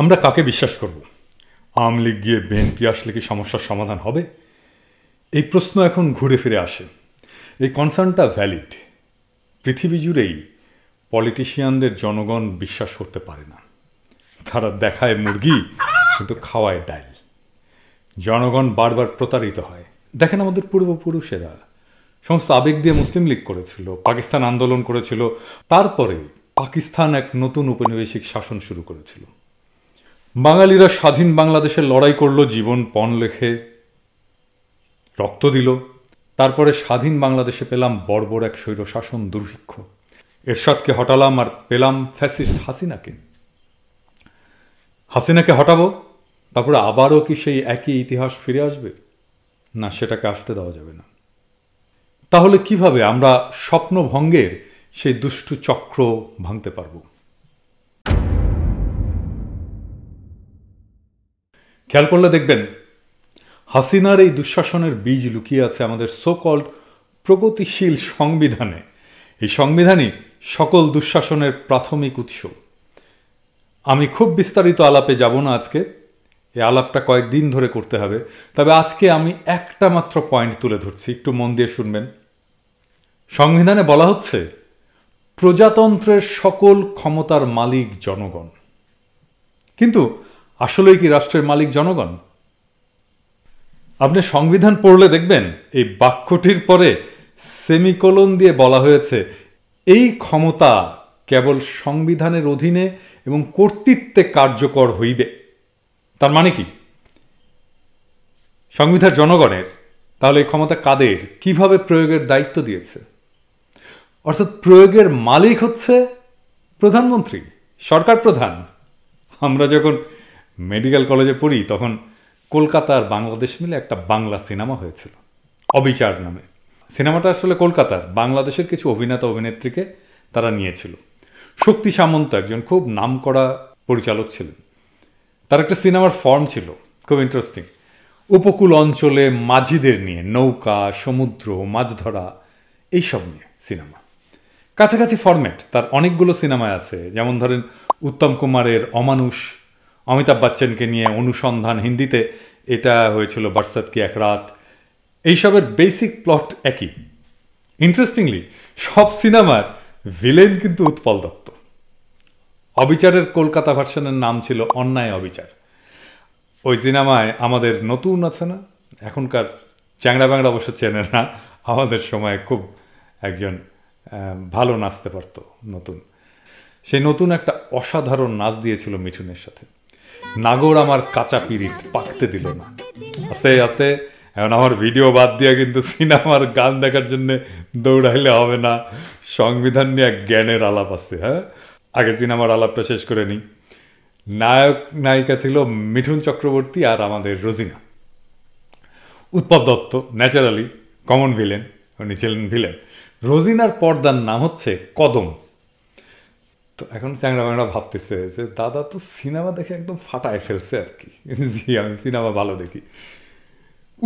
আমরা কাকে বিশ্বাস করব আওয়ামী লীগ গিয়ে বিএনপি আসলে কি সমস্যার সমাধান হবে এই প্রশ্ন এখন ঘুরে ফিরে আসে এই কনসার্নটা ভ্যালিড পৃথিবী জুড়েই পলিটিশিয়ানদের জনগণ বিশ্বাস করতে পারে না তারা দেখায় মুরগি কিন্তু খাওয়ায় ডাইল জনগণ বারবার প্রতারিত হয় দেখেন আমাদের পূর্বপুরুষেরা সমস্ত আবেগ দিয়ে মুসলিম লীগ করেছিল পাকিস্তান আন্দোলন করেছিল তারপরে পাকিস্তান এক নতুন উপনিবেশিক শাসন শুরু করেছিল বাঙালিরা স্বাধীন বাংলাদেশে লড়াই করলো জীবন পণ লেখে রক্ত দিল তারপরে স্বাধীন বাংলাদেশে পেলাম বর্বর এক শাসন দুর্ভিক্ষ এরশাদকে হটালাম আর পেলাম ফ্যাসিস্ট হাসিনাকে হাসিনাকে হটাবো তারপরে আবারও কি সেই একই ইতিহাস ফিরে আসবে না সেটাকে আসতে দেওয়া যাবে না তাহলে কিভাবে আমরা স্বপ্নভঙ্গের সেই দুষ্টু চক্র ভাঙতে পারবো খেয়াল করলে দেখবেন হাসিনার এই দুঃশাসনের বীজ লুকিয়ে আছে আমাদের সোকল্ড প্রগতিশীল সংবিধানে এই সংবিধানই সকল দুঃশাসনের প্রাথমিক উৎস আমি খুব বিস্তারিত আলাপে যাব না আজকে এই আলাপটা কয়েকদিন ধরে করতে হবে তবে আজকে আমি একটা মাত্র পয়েন্ট তুলে ধরছি একটু মন দিয়ে শুনবেন সংবিধানে বলা হচ্ছে প্রজাতন্ত্রের সকল ক্ষমতার মালিক জনগণ কিন্তু আসলেই কি রাষ্ট্রের মালিক জনগণ আপনি সংবিধান পড়লে দেখবেন এই বাক্যটির পরে সেমিকোলন দিয়ে বলা হয়েছে এই ক্ষমতা কেবল সংবিধানের অধীনে এবং কর্তৃত্বে কার্যকর হইবে তার মানে কি সংবিধান জনগণের তাহলে এই ক্ষমতা কাদের কিভাবে প্রয়োগের দায়িত্ব দিয়েছে অর্থাৎ প্রয়োগের মালিক হচ্ছে প্রধানমন্ত্রী সরকার প্রধান আমরা যখন মেডিকেল কলেজে পড়ি তখন কলকাতা আর বাংলাদেশ মিলে একটা বাংলা সিনেমা হয়েছিল অবিচার নামে সিনেমাটা আসলে কলকাতার বাংলাদেশের কিছু অভিনেতা অভিনেত্রীকে তারা নিয়েছিল শক্তি সামন্ত একজন খুব নাম করা পরিচালক ছিলেন তার একটা সিনেমার ফর্ম ছিল খুব ইন্টারেস্টিং উপকূল অঞ্চলে মাঝিদের নিয়ে নৌকা সমুদ্র মাছ ধরা এইসব নিয়ে সিনেমা কাছাকাছি ফর্মেট তার অনেকগুলো সিনেমায় আছে যেমন ধরেন উত্তম কুমারের অমানুষ অমিতাভ বচ্চনকে নিয়ে অনুসন্ধান হিন্দিতে এটা হয়েছিল বার্সাত কি এক রাত এইসবের বেসিক প্লট একই ইন্টারেস্টিংলি সব সিনেমার ভিলেন কিন্তু উৎপল দত্ত অবিচারের কলকাতা ভার্সনের নাম ছিল অন্যায় অবিচার ওই সিনেমায় আমাদের নতুন আছে না এখনকার চ্যাংড়া ব্যাংড়া অবশ্য চেনে না আমাদের সময় খুব একজন ভালো নাচতে পারতো নতুন সেই নতুন একটা অসাধারণ নাচ দিয়েছিল মিঠুনের সাথে নাগর আমার কাঁচা পিরিত পাকতে দিল না আস্তে আস্তে এখন আমার ভিডিও বাদ দিয়ে কিন্তু সিনেমার গান দেখার জন্য দৌড়াইলে হবে না সংবিধান নিয়ে জ্ঞানের আলাপ আছে হ্যাঁ আগে সিনেমার আলাপটা শেষ করে নিই নায়ক নায়িকা ছিল মিঠুন চক্রবর্তী আর আমাদের Rozina Utpal Dutta naturally common villain উনি ছিলেন ভিলেন রোজিনার পর্দার নাম হচ্ছে কদম তো এখন চ্যাংরা ম্যাংরা ভাবতেছে যে দাদা তো সিনেমা দেখে একদম ফাটায় ফেলছে আর কি জি আমি সিনেমা ভালো দেখি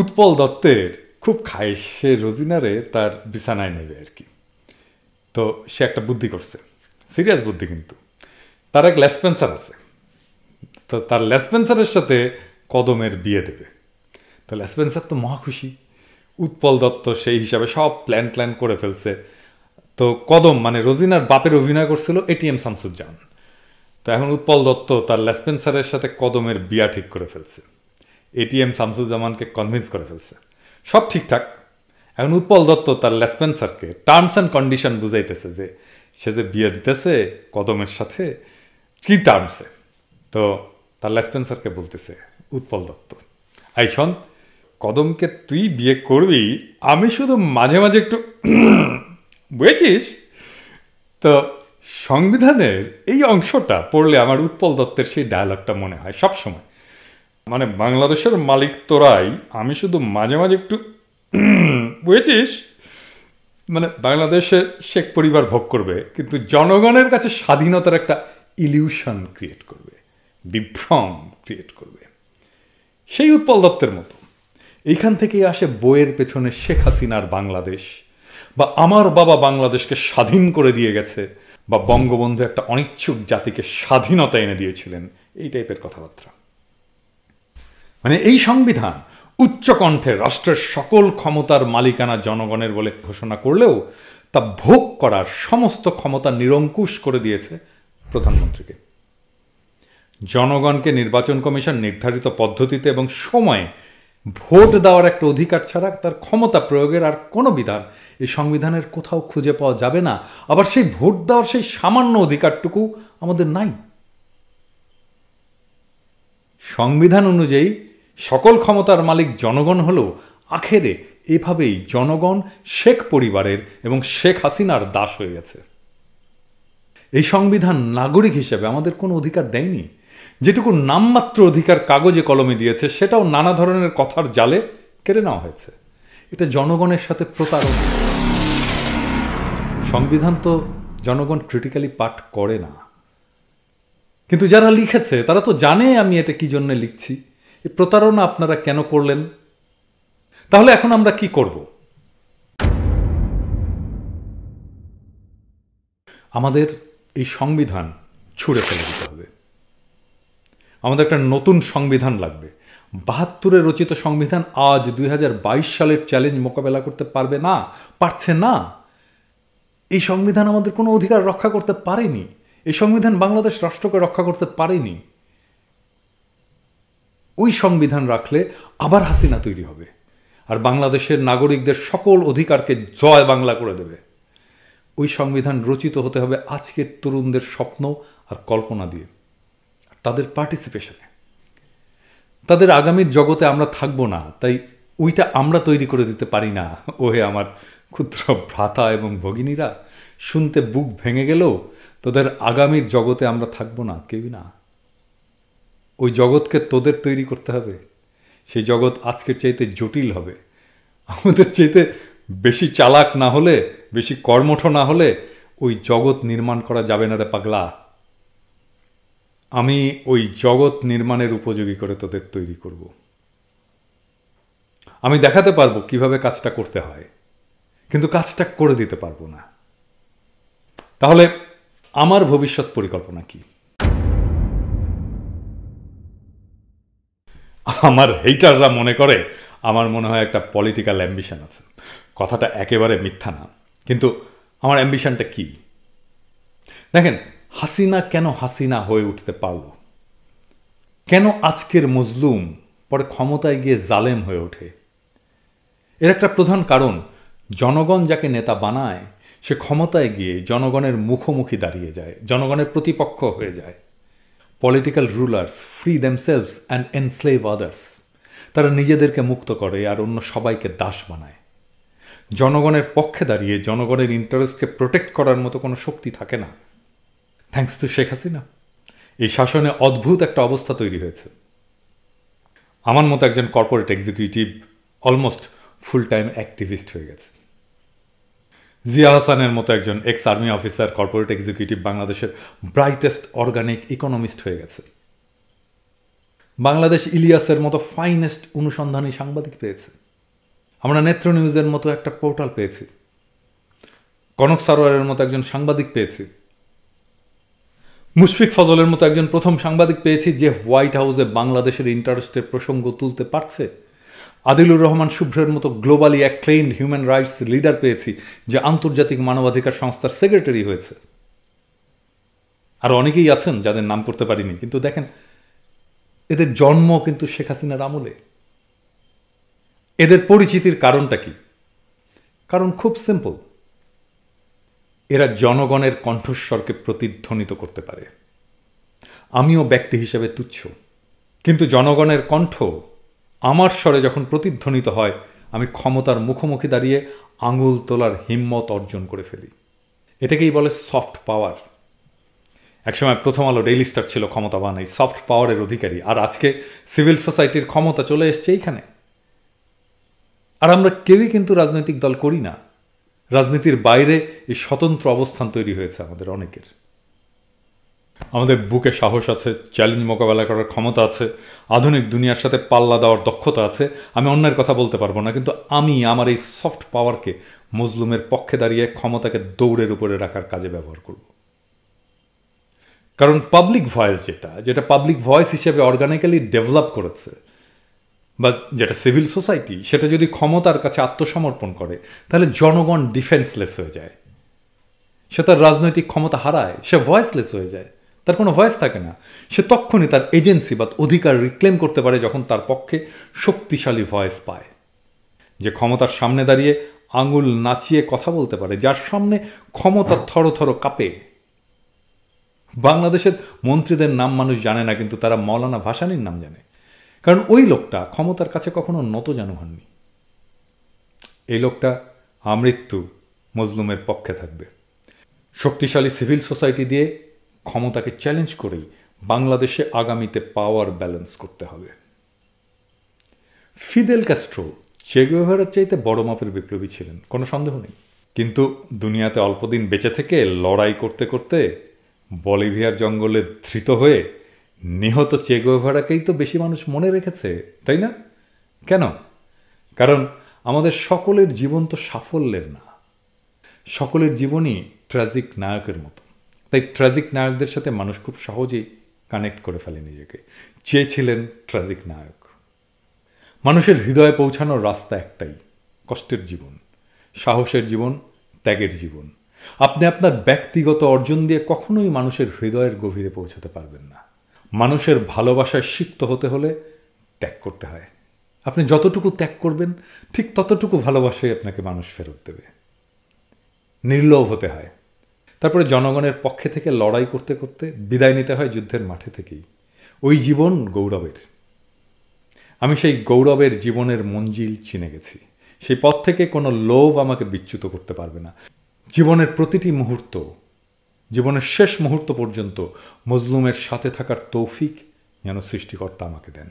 উৎপল দত্তের খুব খায় সে রোজিনারে তার বিছানায় নেবে আর কি তো সে একটা বুদ্ধি করছে সিরিয়াস বুদ্ধি কিন্তু তার এক লেসপেন্সার আছে তো তার লেসপেন্সারের সাথে কদমের বিয়ে দেবে তো লেসপেন্সার তো মহা খুশি উৎপল দত্ত সেই হিসাবে সব প্ল্যান ট্ল্যান করে ফেলছে তো কদম মানে রোজিনার বাপের অভিনয় করছিল এটিএম শামসুজ্জামান তো এখন উৎপল দত্ত তার লেসপেন্সারের সাথে কদমের বিয়া ঠিক করে ফেলছে এটিএম শামসুজ্জামানকে কনভিন্স করে ফেলছে সব ঠিকঠাক এখন উৎপল দত্ত তার লেসপেন্সারকে টার্মস অ্যান্ড কন্ডিশন বুঝাইতেছে যে সে যে বিয়ে দিতেছে কদমের সাথে কি টার্মসে তো তার লেসপেন্সারকে বলতেছে উৎপল দত্ত আইসন কদমকে তুই বিয়ে করবি আমি শুধু মাঝে মাঝে একটু বুঝেছিস তো সংবিধানের এই অংশটা পড়লে আমার উৎপল দত্তের সেই ডায়ালগটা মনে হয় সবসময় মানে বাংলাদেশের মালিক তোরাই আমি শুধু মাঝে মাঝে একটু বুঝেছিস মানে বাংলাদেশে শেখ পরিবার ভোগ করবে কিন্তু জনগণের কাছে স্বাধীনতার একটা ইলিউশন ক্রিয়েট করবে বিভ্রম ক্রিয়েট করবে সেই উৎপল দত্তের মতো এইখান থেকেই আসে বইয়ের পেছনে শেখ হাসিনার বাংলাদেশ বা আমার বাবা বাংলাদেশকে স্বাধীন করে দিয়ে গেছে বা বঙ্গবন্ধু একটা অনিচ্ছুক জাতিকে স্বাধীনতা এনে দিয়েছিলেন এই টাইপের কথাবার্তা মানে এই সংবিধান উচ্চকণ্ঠে রাষ্ট্রের সকল ক্ষমতার মালিকানা জনগণের বলে ঘোষণা করলেও তা ভোগ করার সমস্ত ক্ষমতা নিরঙ্কুশ করে দিয়েছে প্রধানমন্ত্রীকে জনগণকে নির্বাচন কমিশন নির্ধারিত পদ্ধতিতে এবং সময়ে ভোট দেওয়ার একটা অধিকার ছাড়া তার ক্ষমতা প্রয়োগের আর কোনো বিধান এই সংবিধানের কোথাও খুঁজে পাওয়া যাবে না আবার সেই ভোট দেওয়ার সেই সামান্য অধিকারটুকু আমাদের নাই সংবিধান অনুযায়ী সকল ক্ষমতার মালিক জনগণ হলো আখেরে এভাবেই জনগণ শেখ পরিবারের এবং শেখ হাসিনার দাস হয়ে গেছে এই সংবিধান নাগরিক হিসেবে আমাদের কোনো অধিকার দেয়নি যেটুকু নামমাত্র অধিকার কাগজে কলমে দিয়েছে সেটাও নানা ধরনের কথার জালে কেড়ে নেওয়া হয়েছে এটা জনগণের সাথে প্রতারণা সংবিধান তো জনগণ ক্রিটিক্যালি পাঠ করে না কিন্তু যারা লিখেছে তারা তো জানে আমি এটা কি জন্য লিখছি এই প্রতারণা আপনারা কেন করলেন তাহলে এখন আমরা কি করব আমাদের এই সংবিধান ছুঁড়ে ফেলে দিতে হবে আমাদের একটা নতুন সংবিধান লাগবে বাহাত্তরে রচিত সংবিধান আজ দুই সালের চ্যালেঞ্জ মোকাবেলা করতে পারবে না পারছে না এই সংবিধান আমাদের কোনো অধিকার রক্ষা করতে পারেনি এই সংবিধান বাংলাদেশ রাষ্ট্রকে রক্ষা করতে পারেনি ওই সংবিধান রাখলে আবার হাসিনা তৈরি হবে আর বাংলাদেশের নাগরিকদের সকল অধিকারকে জয় বাংলা করে দেবে ওই সংবিধান রচিত হতে হবে আজকের তরুণদের স্বপ্ন আর কল্পনা দিয়ে তাদের পার্টিসিপেশনে তাদের আগামীর জগতে আমরা থাকবো না তাই ওইটা আমরা তৈরি করে দিতে পারি না ওহে আমার ক্ষুদ্র ভ্রাতা এবং ভগিনীরা শুনতে বুক ভেঙে গেলেও তোদের আগামীর জগতে আমরা থাকবো না কেউই না ওই জগৎকে তোদের তৈরি করতে হবে সেই জগৎ আজকে চাইতে জটিল হবে আমাদের চাইতে বেশি চালাক না হলে বেশি কর্মঠ না হলে ওই জগৎ নির্মাণ করা যাবে না রে পাগলা আমি ওই জগৎ নির্মাণের উপযোগী করে তোদের তৈরি করব আমি দেখাতে পারবো কিভাবে কাজটা করতে হয় কিন্তু কাজটা করে দিতে পারবো না তাহলে আমার ভবিষ্যৎ পরিকল্পনা কি আমার হেইটাররা মনে করে আমার মনে হয় একটা পলিটিক্যাল অ্যাম্বিশন আছে কথাটা একেবারে মিথ্যা না কিন্তু আমার অ্যাম্বিশনটা কি দেখেন হাসিনা কেন হাসিনা হয়ে উঠতে পারল কেন আজকের মজলুম পরে ক্ষমতায় গিয়ে জালেম হয়ে ওঠে এর একটা প্রধান কারণ জনগণ যাকে নেতা বানায় সে ক্ষমতায় গিয়ে জনগণের মুখোমুখি দাঁড়িয়ে যায় জনগণের প্রতিপক্ষ হয়ে যায় political rulers free themselves and enslave others তারা নিজেদেরকে মুক্ত করে আর অন্য সবাইকে দাস বানায় জনগণের পক্ষে দাঁড়িয়ে জনগণের ইন্টারেস্টকে প্রোটেক্ট করার মতো কোনো শক্তি থাকে না থ্যাংকস টু শেখ হাসিনা এই শাসনে অদ্ভুত একটা অবস্থা তৈরি হয়েছে আমার মতো একজন corporate executive almost full time activist হয়ে গেছে জিয়া হাসানের মতো একজন ex army officer corporate executive বাংলাদেশের ব্রাইটেস্ট অর্গানিক ইকোনমিস্ট হয়ে গেছে বাংলাদেশ ইলিয়াসের মতো ফাইনেস্ট অনুসন্ধানী সাংবাদিক পেয়েছে আমরা নেত্র নিউজের মতো একটা পোর্টাল পেয়েছি কনক সারোয়ারের মতো একজন সাংবাদিক পেয়েছি মুশফিক ফজলের মতো একজন প্রথম সাংবাদিক পেয়েছি যে হোয়াইট হাউসে বাংলাদেশের ইন্টারেস্টের প্রসঙ্গ তুলতে পারছে আদিলুর রহমান শুভ্রের মতো গ্লোবালি এক ক্লেইন হিউম্যান রাইটস লিডার পেয়েছি যে আন্তর্জাতিক মানবাধিকার সংস্থার সেক্রেটারি হয়েছে আর অনেকেই আছেন যাদের নাম করতে পারিনি কিন্তু দেখেন এদের জন্ম কিন্তু শেখ হাসিনার আমলে এদের পরিচিতির কারণটা কি কারণ খুব সিম্পল এরা জনগণের কণ্ঠস্বরকে প্রতিধ্বনিত করতে পারে আমিও ব্যক্তি হিসেবে তুচ্ছ কিন্তু জনগণের কণ্ঠ আমার স্বরে যখন প্রতিধ্বনিত হয় আমি ক্ষমতার মুখোমুখি দাঁড়িয়ে আঙুল তোলার হিম্মত অর্জন করে ফেলি এটাকেই বলে সফট পাওয়ার একসময় প্রথম আলো ডেইলি স্টার ছিল ক্ষমতাবান এই সফট পাওয়ারের অধিকারী আর আজকে সিভিল সোসাইটির ক্ষমতা চলে এসছে এইখানে আর আমরা কেউই কিন্তু রাজনৈতিক দল করি না রাজনীতির বাইরে এই স্বতন্ত্র অবস্থান তৈরি হয়েছে আমাদের অনেকের আমাদের বুকে সাহস আছে চ্যালেঞ্জ মোকাবেলা করার ক্ষমতা আছে আধুনিক দুনিয়ার সাথে পাল্লা দেওয়ার দক্ষতা আছে আমি অন্যের কথা বলতে পারবো না কিন্তু আমি আমার এই সফট পাওয়ারকে মজলুমের পক্ষে দাঁড়িয়ে ক্ষমতাকে দৌড়ের উপরে রাখার কাজে ব্যবহার করব কারণ পাবলিক ভয়েস যেটা যেটা পাবলিক ভয়েস হিসেবে অর্গানিক্যালি ডেভেলপ করেছে বা যেটা সিভিল সোসাইটি সেটা যদি ক্ষমতার কাছে আত্মসমর্পণ করে তাহলে জনগণ ডিফেন্সলেস হয়ে যায় সে তার রাজনৈতিক ক্ষমতা হারায় সে ভয়েসলেস হয়ে যায় তার কোনো ভয়েস থাকে না সে তখনই তার এজেন্সি বা অধিকার রিক্লেম করতে পারে যখন তার পক্ষে শক্তিশালী ভয়েস পায় যে ক্ষমতার সামনে দাঁড়িয়ে আঙুল নাচিয়ে কথা বলতে পারে যার সামনে ক্ষমতার থরো থরো কাঁপে বাংলাদেশের মন্ত্রীদের নাম মানুষ জানে না কিন্তু তারা মৌলানা ভাসানির নাম জানে কারণ ওই লোকটা ক্ষমতার কাছে কখনো নত যেন হননি এই লোকটা আমৃত্যু মজলুমের পক্ষে থাকবে শক্তিশালী সিভিল সোসাইটি দিয়ে ক্ষমতাকে চ্যালেঞ্জ করেই বাংলাদেশে আগামীতে পাওয়ার ব্যালেন্স করতে হবে ফিদেল ক্যাস্ট্রো চেগুয়েভারের চাইতে বড় মাপের বিপ্লবী ছিলেন কোনো সন্দেহ নেই কিন্তু দুনিয়াতে অল্পদিন বেঁচে থেকে লড়াই করতে করতে বলিভিয়ার জঙ্গলে ধৃত হয়ে নিহত চেগোভারাকেই তো বেশি মানুষ মনে রেখেছে তাই না কেন কারণ আমাদের সকলের জীবন তো সাফল্যের না সকলের জীবনই ট্র্যাজিক নায়কের মতো তাই ট্র্যাজিক নায়কদের সাথে মানুষ খুব সহজেই কানেক্ট করে ফেলে নিজেকে চেয়েছিলেন ট্র্যাজিক নায়ক মানুষের হৃদয়ে পৌঁছানোর রাস্তা একটাই কষ্টের জীবন সাহসের জীবন ত্যাগের জীবন আপনি আপনার ব্যক্তিগত অর্জন দিয়ে কখনোই মানুষের হৃদয়ের গভীরে পৌঁছাতে পারবেন না মানুষের ভালোবাসায় সিক্ত হতে হলে ত্যাগ করতে হয় আপনি যতটুকু ত্যাগ করবেন ঠিক ততটুকু ভালোবাসায় আপনাকে মানুষ ফেরত দেবে নির্লোভ হতে হয় তারপরে জনগণের পক্ষে থেকে লড়াই করতে করতে বিদায় নিতে হয় যুদ্ধের মাঠে থেকেই ওই জীবন গৌরবের আমি সেই গৌরবের জীবনের মঞ্জিল চিনে গেছি সেই পথ থেকে কোনো লোভ আমাকে বিচ্যুত করতে পারবে না জীবনের প্রতিটি মুহূর্ত জীবনের শেষ মুহূর্ত পর্যন্ত মজলুমের সাথে থাকার তৌফিক যেন সৃষ্টিকর্তা আমাকে দেন